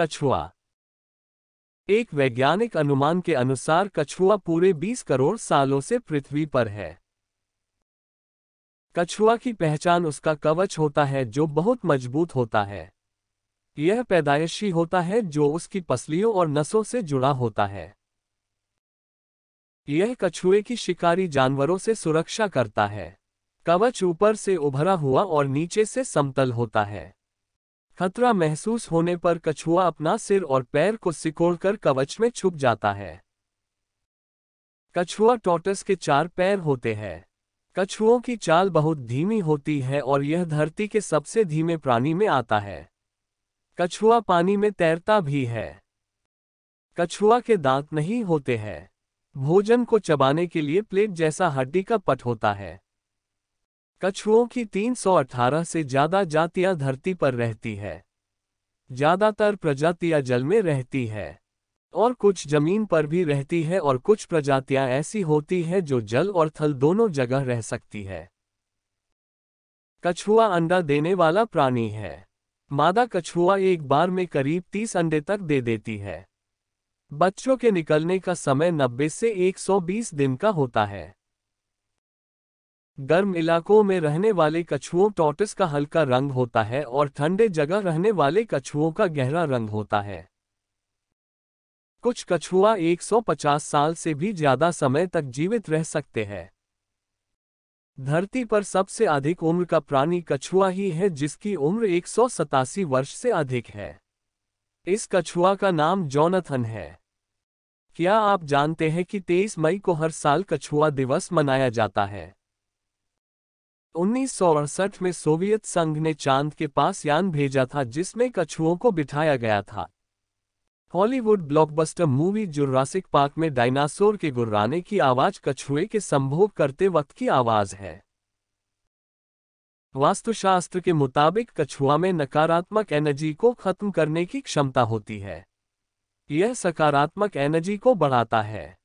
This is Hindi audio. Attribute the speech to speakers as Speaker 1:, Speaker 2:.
Speaker 1: कछुआ एक वैज्ञानिक अनुमान के अनुसार कछुआ पूरे 20 करोड़ सालों से पृथ्वी पर है कछुआ की पहचान उसका कवच होता है जो बहुत मजबूत होता है यह पैदायशी होता है जो उसकी पसलियों और नसों से जुड़ा होता है यह कछुए की शिकारी जानवरों से सुरक्षा करता है कवच ऊपर से उभरा हुआ और नीचे से समतल होता है खतरा महसूस होने पर कछुआ अपना सिर और पैर को सिकोड़कर कवच में छुप जाता है कछुआ टॉटस के चार पैर होते हैं कछुओं की चाल बहुत धीमी होती है और यह धरती के सबसे धीमे प्राणी में आता है कछुआ पानी में तैरता भी है कछुआ के दांत नहीं होते हैं भोजन को चबाने के लिए प्लेट जैसा हड्डी का पट होता है कछुओं की 318 से ज्यादा जातियां धरती पर रहती है ज्यादातर प्रजातियां जल में रहती है और कुछ जमीन पर भी रहती है और कुछ प्रजातियां ऐसी होती है जो जल और थल दोनों जगह रह सकती है कछुआ अंडा देने वाला प्राणी है मादा कछुआ एक बार में करीब 30 अंडे तक दे देती है बच्चों के निकलने का समय 90 से 120 दिन का होता है गर्म इलाकों में रहने वाले कछुओं टॉटस का हल्का रंग होता है और ठंडे जगह रहने वाले कछुओं का गहरा रंग होता है कुछ कछुआ 150 साल से भी ज्यादा समय तक जीवित रह सकते हैं धरती पर सबसे अधिक उम्र का प्राणी कछुआ ही है जिसकी उम्र एक वर्ष से अधिक है इस कछुआ का नाम जॉनथन है क्या आप जानते हैं कि 23 मई को हर साल कछुआ दिवस मनाया जाता है उन्नीस में सोवियत संघ ने चांद के पास यान भेजा था जिसमें कछुओं को बिठाया गया था Hollywood blockbuster movie Jurassic Park में डायनासोर के गुर्राने की आवाज कछुए के संभोग करते वक्त की आवाज है वास्तुशास्त्र के मुताबिक कछुआ में नकारात्मक एनर्जी को खत्म करने की क्षमता होती है यह सकारात्मक एनर्जी को बढ़ाता है